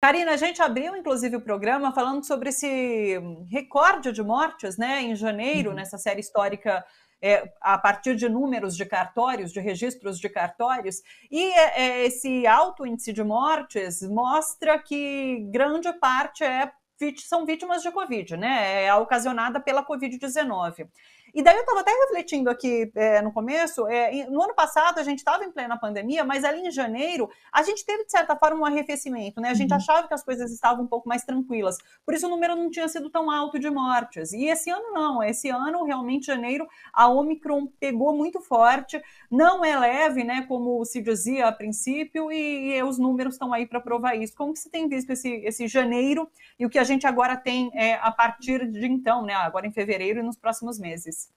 Karina, a gente abriu, inclusive, o programa falando sobre esse recorde de mortes, né, em janeiro, uhum. nessa série histórica é, a partir de números de cartórios, de registros de cartórios, e é, é esse alto índice de mortes mostra que grande parte é, são vítimas de Covid, né? É ocasionada pela Covid-19. E daí eu estava até refletindo aqui é, no começo, é, no ano passado a gente estava em plena pandemia, mas ali em janeiro a gente teve, de certa forma, um arrefecimento, né? A gente uhum. achava que as coisas estavam um pouco mais tranquilas, por isso o número não tinha sido tão alto de mortes. E esse ano não, esse ano, realmente, janeiro, a Omicron pegou muito forte, não é leve, né, como se dizia a princípio, e, e os números estão aí para provar isso. Como que se tem visto esse, esse janeiro e o que a gente agora tem é, a partir de então, né, agora em fevereiro e nos próximos meses?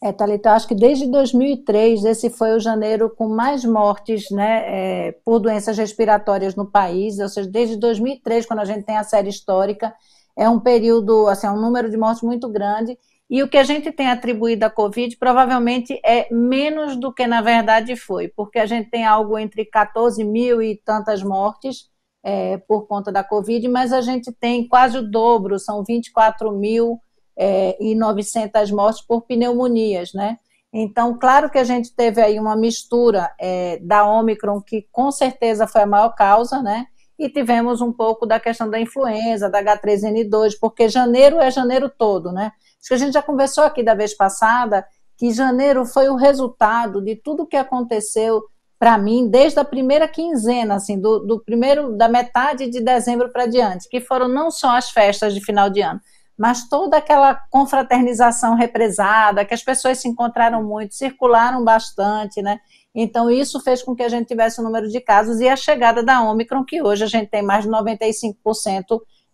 É, Thalita, eu acho que desde 2003 esse foi o janeiro com mais mortes né, é, por doenças respiratórias no país, ou seja, desde 2003, quando a gente tem a série histórica, é um período, assim, é um número de mortes muito grande, e o que a gente tem atribuído à Covid provavelmente é menos do que na verdade foi, porque a gente tem algo entre 14 mil e tantas mortes é, por conta da Covid, mas a gente tem quase o dobro, são 24 mil é, e 900 mortes por pneumonias, né? Então, claro que a gente teve aí uma mistura é, da Omicron, que com certeza foi a maior causa, né? E tivemos um pouco da questão da influenza, da H3N2, porque janeiro é janeiro todo, né? Acho que a gente já conversou aqui da vez passada que janeiro foi o resultado de tudo que aconteceu para mim desde a primeira quinzena, assim, do, do primeiro da metade de dezembro para diante, que foram não só as festas de final de ano, mas toda aquela confraternização represada, que as pessoas se encontraram muito, circularam bastante, né? Então, isso fez com que a gente tivesse o um número de casos e a chegada da Omicron, que hoje a gente tem mais de 95%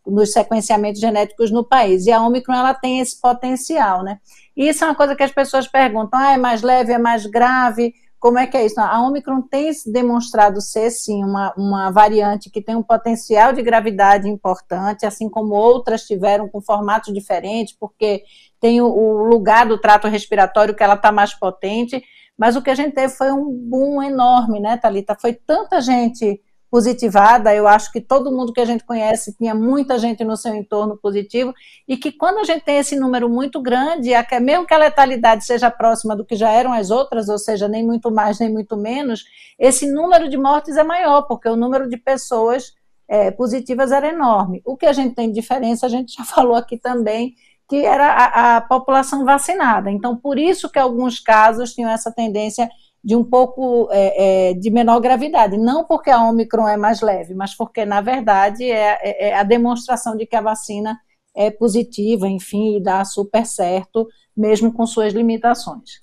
nos sequenciamentos genéticos no país. E a Omicron, ela tem esse potencial, né? E isso é uma coisa que as pessoas perguntam, ah, é mais leve, é mais grave? Como é que é isso? A Omicron tem demonstrado ser, sim, uma, uma variante que tem um potencial de gravidade importante, assim como outras tiveram com formatos diferentes, porque tem o, o lugar do trato respiratório que ela está mais potente, mas o que a gente teve foi um boom enorme, né, Thalita? Foi tanta gente positivada. Eu acho que todo mundo que a gente conhece tinha muita gente no seu entorno positivo e que quando a gente tem esse número muito grande, mesmo que a letalidade seja próxima do que já eram as outras, ou seja, nem muito mais nem muito menos, esse número de mortes é maior porque o número de pessoas é, positivas era enorme. O que a gente tem de diferença, a gente já falou aqui também, que era a, a população vacinada. Então, por isso que alguns casos tinham essa tendência de um pouco é, é, de menor gravidade. Não porque a Omicron é mais leve, mas porque, na verdade, é, é, é a demonstração de que a vacina é positiva, enfim, e dá super certo, mesmo com suas limitações.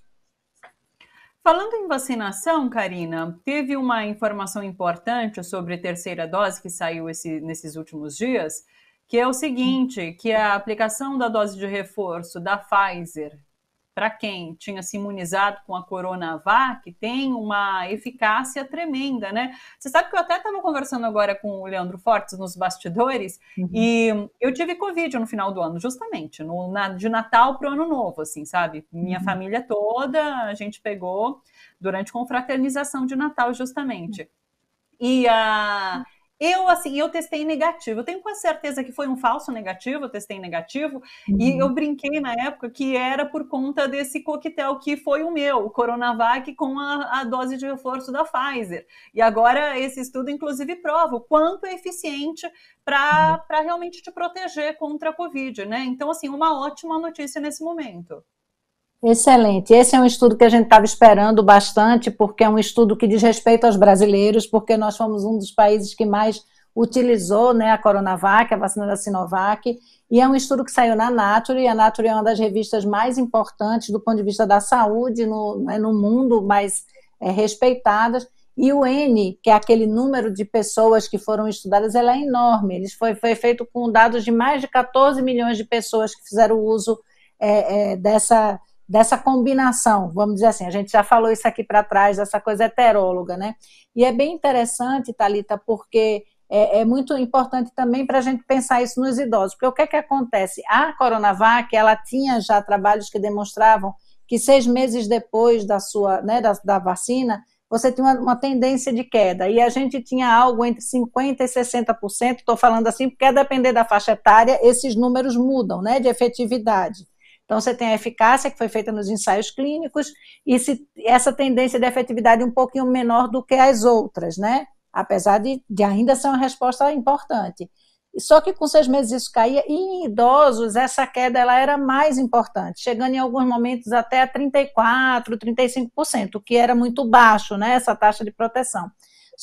Falando em vacinação, Karina, teve uma informação importante sobre terceira dose que saiu esse, nesses últimos dias, que é o seguinte, que a aplicação da dose de reforço da Pfizer para quem tinha se imunizado com a Coronavac, tem uma eficácia tremenda, né? Você sabe que eu até estava conversando agora com o Leandro Fortes nos bastidores uhum. e eu tive Covid no final do ano, justamente, no, na, de Natal para o Ano Novo, assim, sabe? Minha uhum. família toda, a gente pegou durante confraternização de Natal, justamente. Uhum. E a. Uh, eu, assim, eu testei negativo. Eu tenho quase certeza que foi um falso negativo, eu testei negativo. Uhum. E eu brinquei na época que era por conta desse coquetel que foi o meu, o Coronavac com a, a dose de reforço da Pfizer. E agora esse estudo, inclusive, prova o quanto é eficiente para uhum. realmente te proteger contra a Covid, né? Então, assim, uma ótima notícia nesse momento. Excelente. Esse é um estudo que a gente estava esperando bastante, porque é um estudo que diz respeito aos brasileiros, porque nós fomos um dos países que mais utilizou né, a Coronavac, a vacina da Sinovac, e é um estudo que saiu na Nature, e a Nature é uma das revistas mais importantes do ponto de vista da saúde no, né, no mundo, mais é, respeitadas, e o N, que é aquele número de pessoas que foram estudadas, ela é enorme, ele foi, foi feito com dados de mais de 14 milhões de pessoas que fizeram uso é, é, dessa dessa combinação, vamos dizer assim, a gente já falou isso aqui para trás, dessa coisa heteróloga, né? E é bem interessante, Talita, porque é, é, muito importante também para a gente pensar isso nos idosos, porque o que é que acontece? A Coronavac, ela tinha já trabalhos que demonstravam que seis meses depois da sua, né, da, da vacina, você tinha uma, uma, tendência de queda, e a gente tinha algo entre 50% e 60%, estou falando assim, porque a depender da faixa etária, esses números mudam, né, de efetividade. Então, você tem a eficácia que foi feita nos ensaios clínicos e se, essa tendência de efetividade um pouquinho menor do que as outras, né? Apesar de, de ainda ser uma resposta importante. Só que com seis meses isso caía, e em idosos essa queda ela era mais importante, chegando em alguns momentos até a 34%, 35%, o que era muito baixo, né, essa taxa de proteção.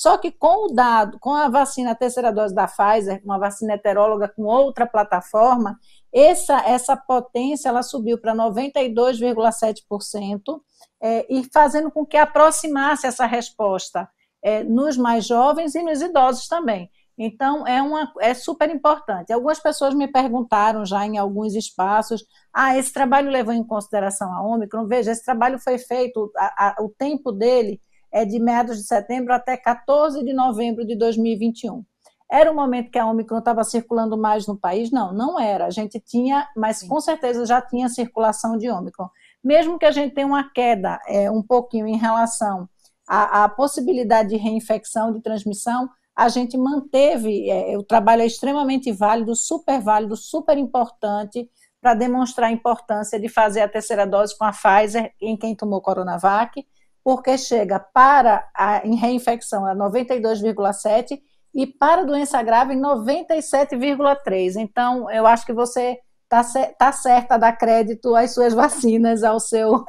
Só que com o dado, com a vacina a terceira dose da Pfizer, uma vacina heteróloga com outra plataforma, essa, essa potência ela subiu para 92,7%, é, e fazendo com que aproximasse essa resposta é, nos mais jovens e nos idosos também. Então, é, uma, é super importante. Algumas pessoas me perguntaram já em alguns espaços: ah, esse trabalho levou em consideração a Ômicron? Veja, esse trabalho foi feito, a, a, o tempo dele é de meados de setembro até 14 de novembro de 2021. Era um momento que a Omicron estava circulando mais no país? Não, não era. A gente tinha, mas Sim. com certeza já tinha circulação de Omicron. Mesmo que a gente tenha uma queda é, um pouquinho em relação à, à, possibilidade de reinfecção, de transmissão, a gente manteve, é, o trabalho é extremamente válido, super válido, super importante, para demonstrar a importância de fazer a terceira dose com a Pfizer em quem tomou Coronavac porque chega para a em reinfecção a 92,7 e para doença grave 97,3. Então, eu acho que você está tá certa a dar crédito às suas vacinas, ao seu,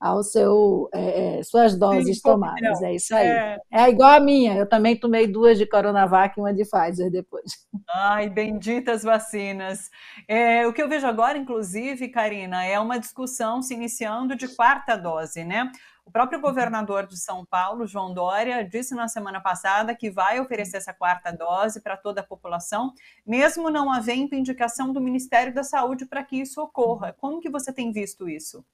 ao seu é, é suas doses Sim, tomadas. É isso aí. É... é... igual a minha. Eu também tomei duas de Coronavac e uma de Pfizer depois. Ai, benditas vacinas. É, o que eu vejo agora, inclusive, Karina, é uma discussão se iniciando de quarta dose, né? O próprio governador de São Paulo, João Dória, disse na semana passada que vai oferecer essa quarta dose para toda a população, mesmo não havendo indicação do Ministério da Saúde para que isso ocorra. Como que você tem visto isso?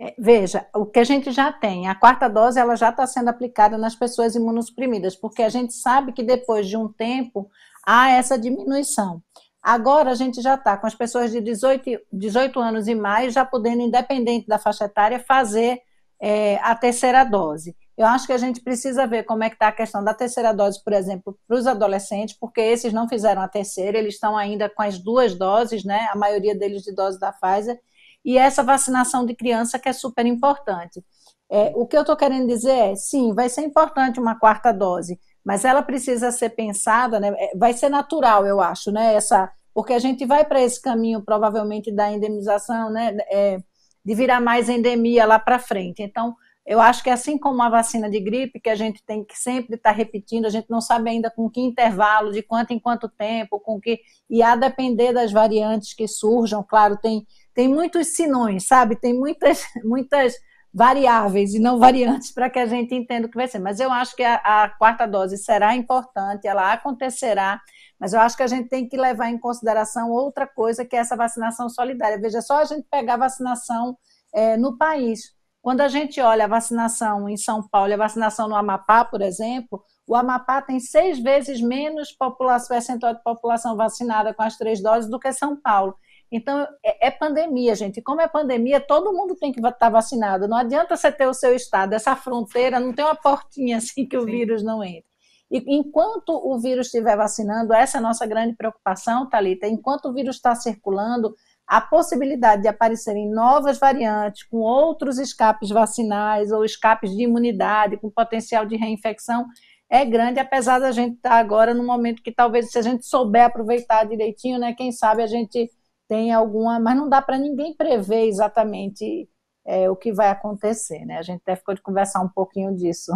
É, veja, o que a gente já tem, a quarta dose ela já está sendo aplicada nas pessoas imunossuprimidas, porque a gente sabe que depois de um tempo há essa diminuição. Agora a gente já está com as pessoas de 18, 18 anos e mais já podendo, independente da faixa etária, fazer é, a terceira dose. Eu acho que a gente precisa ver como é que está a questão da terceira dose, por exemplo, para os adolescentes, porque esses não fizeram a terceira, eles estão ainda com as duas doses, né? A maioria deles de dose da Pfizer, e essa vacinação de criança que é super importante. É, o que eu estou querendo dizer é, sim, vai ser importante uma quarta dose, mas ela precisa ser pensada, né? É, vai ser natural, eu acho, né? Essa, porque a gente vai para esse caminho provavelmente da indenização, né? É, de virar mais endemia lá para frente. Então, eu acho que assim como a vacina de gripe, que a gente tem que sempre estar tá repetindo, a gente não sabe ainda com que intervalo, de quanto em quanto tempo, com que. E a depender das variantes que surjam, claro, tem, tem muitos sinões, sabe? Tem muitas, muitas variáveis e não variantes para que a gente entenda o que vai ser. Mas eu acho que a, a quarta dose será importante, ela acontecerá, mas eu acho que a gente tem que levar em consideração outra coisa, que é essa vacinação solidária. Veja só a gente pegar a vacinação é, no país. Quando a gente olha a vacinação em São Paulo e a vacinação no Amapá, por exemplo, o Amapá tem seis vezes menos população, percentual de população vacinada com as três doses do que São Paulo. Então, é, é pandemia, gente. Como é pandemia, todo mundo tem que estar tá vacinado. Não adianta você ter o seu estado, essa fronteira, não tem uma portinha assim que o Sim. vírus não entra. E enquanto o vírus estiver vacinando, essa é a nossa grande preocupação, Thalita. Enquanto o vírus está circulando, a possibilidade de aparecerem novas variantes com outros escapes vacinais ou escapes de imunidade, com potencial de reinfecção, é grande, apesar da gente estar tá agora no momento que talvez, se a gente souber aproveitar direitinho, né, quem sabe a gente tem alguma, mas não dá para ninguém prever exatamente é, o que vai acontecer, né? A gente até ficou de conversar um pouquinho disso.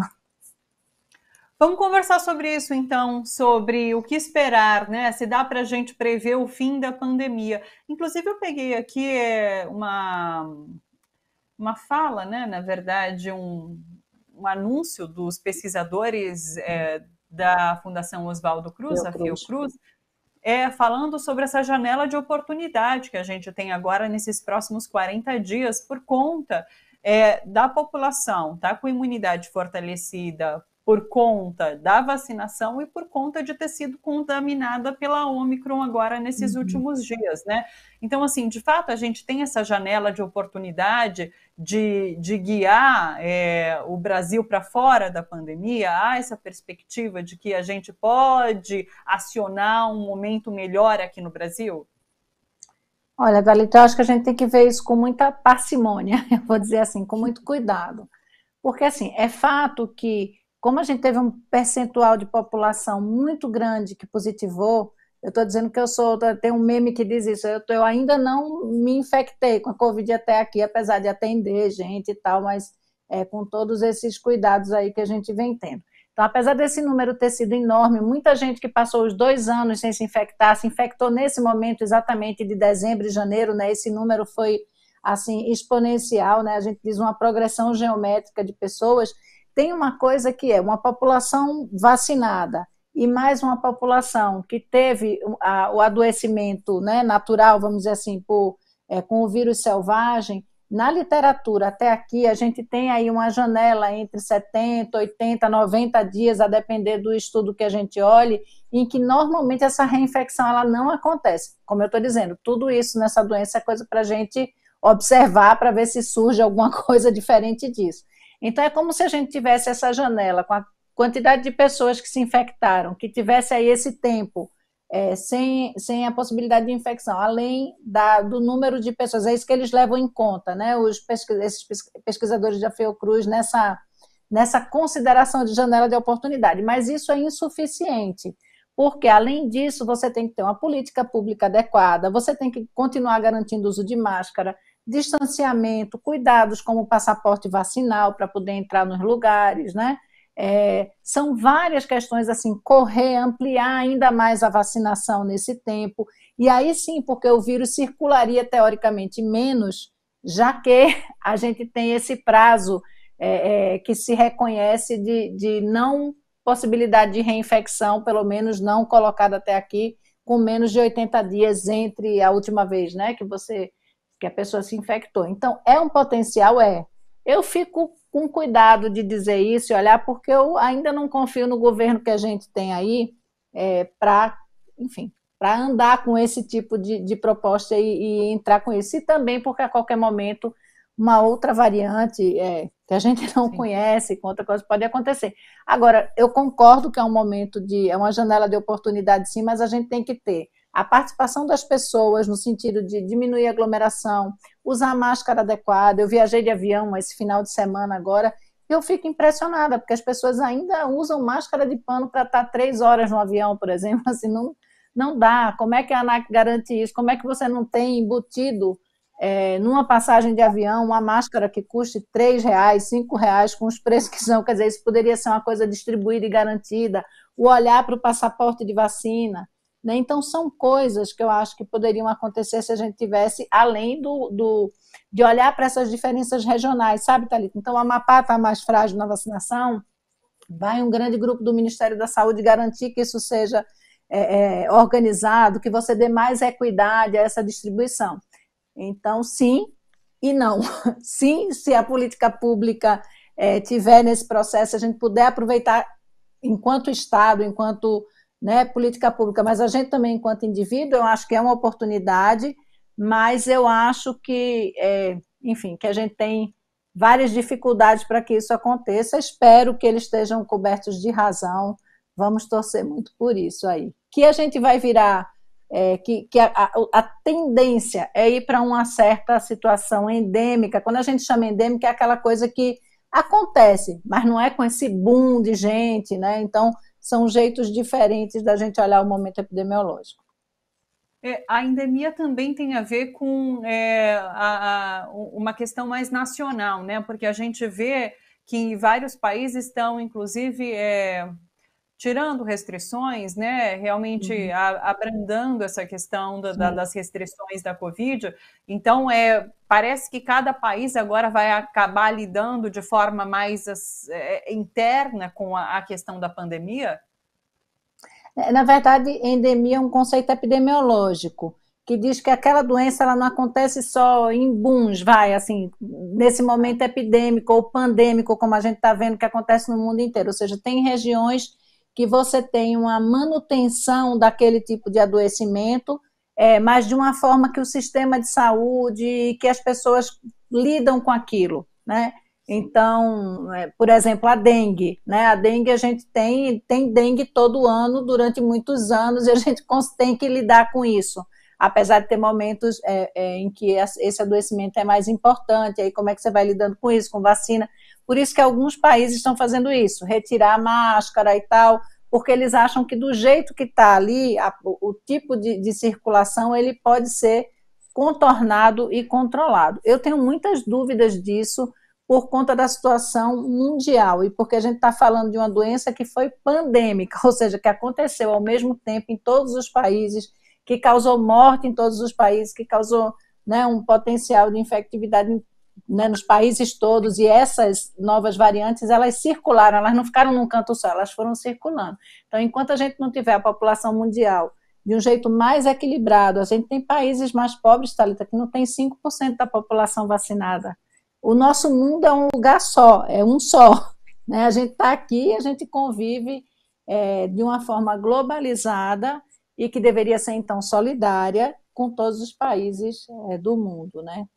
Vamos conversar sobre isso então, sobre o que esperar, né? Se dá para a gente prever o fim da pandemia. Inclusive, eu peguei aqui é, uma, uma fala, né? Na verdade, um, um anúncio dos pesquisadores é, da Fundação Oswaldo Cruz, Meu a Fiocruz, é, falando sobre essa janela de oportunidade que a gente tem agora nesses próximos 40 dias por conta é, da população, tá? Com imunidade fortalecida por conta da vacinação e por conta de ter sido contaminada pela Omicron agora nesses uhum. últimos dias, né? Então, assim, de fato, a gente tem essa janela de oportunidade de, de guiar é, o Brasil para fora da pandemia, há essa perspectiva de que a gente pode acionar um momento melhor aqui no Brasil? Olha, Dalita, então, eu acho que a gente tem que ver isso com muita parcimônia, eu vou dizer assim, com muito cuidado. Porque, assim, é fato que como a gente teve um percentual de população muito grande que positivou, eu estou dizendo que eu sou, tem um meme que diz isso, eu, eu, ainda não me infectei com a Covid até aqui, apesar de atender gente e tal, mas é, com todos esses cuidados aí que a gente vem tendo. Então, apesar desse número ter sido enorme, muita gente que passou os dois anos sem se infectar, se infectou nesse momento exatamente de dezembro e janeiro, né? Esse número foi, assim, exponencial, né? A gente diz uma progressão geométrica de pessoas tem uma coisa que é uma população vacinada e mais uma população que teve a, o adoecimento né, natural, vamos dizer assim, por, é, com o vírus selvagem, na literatura até aqui, a gente tem aí uma janela entre 70, 80, 90 dias, a depender do estudo que a gente olhe, em que normalmente essa reinfecção ela não acontece. Como eu estou dizendo, tudo isso nessa doença é coisa para a gente observar, para ver se surge alguma coisa diferente disso. Então, é como se a gente tivesse essa janela com a quantidade de pessoas que se infectaram, que tivesse aí esse tempo é, sem, sem a possibilidade de infecção, além da, do número de pessoas. É isso que eles levam em conta, né? Os esses pesquisadores da Fiocruz nessa, nessa consideração de janela de oportunidade. Mas isso é insuficiente porque além disso você tem que ter uma política pública adequada, você tem que continuar garantindo o uso de máscara, distanciamento, cuidados como passaporte vacinal para poder entrar nos lugares, né? É, são várias questões assim, correr, ampliar ainda mais a vacinação nesse tempo. E aí sim, porque o vírus circularia teoricamente menos, já que a gente tem esse prazo é, é, que se reconhece de, de não possibilidade de reinfecção, pelo menos não colocada até aqui, com menos de 80 dias entre a última vez, né, que você que a pessoa se infectou. Então, é um potencial? É. Eu fico com cuidado de dizer isso e olhar, porque eu ainda não confio no governo que a gente tem aí é, para, enfim, para andar com esse tipo de, de proposta e, e, entrar com isso. E também porque a qualquer momento uma outra variante é, que a gente não Sim. conhece, com outra coisa pode acontecer. Agora, eu concordo que é um momento de, é uma janela de oportunidade sim, mas a gente tem que ter a participação das pessoas no sentido de diminuir a aglomeração, usar a máscara adequada. Eu viajei de avião esse final de semana agora e eu fico impressionada, porque as pessoas ainda usam máscara de pano para estar tá três horas no avião, por exemplo. Assim, não, não dá. Como é que a ANAC garante isso? Como é que você não tem embutido é, numa passagem de avião uma máscara que custe R$ reais, R$ reais, com os preços que são? Quer dizer, isso poderia ser uma coisa distribuída e garantida. O olhar para o passaporte de vacina né? Então, são coisas que eu acho que poderiam acontecer se a gente tivesse, além do, do de olhar para essas diferenças regionais, sabe, Thalita? Então, o Amapá está mais frágil na vacinação, vai um grande grupo do Ministério da Saúde garantir que isso seja é, é, organizado, que você dê mais equidade a essa distribuição. Então, sim e não. Sim, se a política pública é, tiver nesse processo, a gente puder aproveitar enquanto Estado, enquanto né, política pública, mas a gente também, enquanto indivíduo, eu acho que é uma oportunidade, mas eu acho que, é, enfim, que a gente tem várias dificuldades para que isso aconteça. Espero que eles estejam cobertos de razão. Vamos torcer muito por isso aí. Que a gente vai virar, é, que, que a, a, a tendência é ir para uma certa situação endêmica. Quando a gente chama endêmica, é aquela coisa que acontece, mas não é com esse boom de gente, né? Então, são jeitos diferentes da gente olhar o momento epidemiológico. É, a endemia também tem a ver com é, a, a, uma questão mais nacional, né? Porque a gente vê que vários países estão, inclusive, é, tirando restrições, né, realmente uhum. a, abrandando essa questão da, da, das restrições da Covid. Então, é, parece que cada país agora vai acabar lidando de forma mais é, interna com a, a, questão da pandemia? É, na verdade, endemia é um conceito epidemiológico que diz que aquela doença ela não acontece só em booms, vai, assim, nesse momento epidêmico ou pandêmico, como a gente está vendo que acontece no mundo inteiro. Ou seja, tem regiões que você tenha uma manutenção daquele tipo de adoecimento, é, mas de uma forma que o sistema de saúde, que as pessoas lidam com aquilo, né? Então, é, por exemplo, a dengue, né? A dengue a gente tem, tem dengue todo ano durante muitos anos e a gente tem que lidar com isso apesar de ter momentos é, é, em que esse adoecimento é mais importante, aí como é que você vai lidando com isso, com vacina. Por isso que alguns países estão fazendo isso, retirar a máscara e tal, porque eles acham que do jeito que está ali, a, o tipo de, de circulação, ele pode ser contornado e controlado. Eu tenho muitas dúvidas disso por conta da situação mundial e porque a gente está falando de uma doença que foi pandêmica, ou seja, que aconteceu ao mesmo tempo em todos os países, que causou morte em todos os países, que causou né, um potencial de infectividade né, nos países todos, e essas novas variantes, elas circularam, elas não ficaram num canto só, elas foram circulando. Então, enquanto a gente não tiver a população mundial de um jeito mais equilibrado, a gente tem países mais pobres, Thalita, que não tem 5% da população vacinada. O nosso mundo é um lugar só, é um só. Né? A gente está aqui, a gente convive é, de uma forma globalizada, e que deveria ser então solidária com todos os países é, do mundo, né?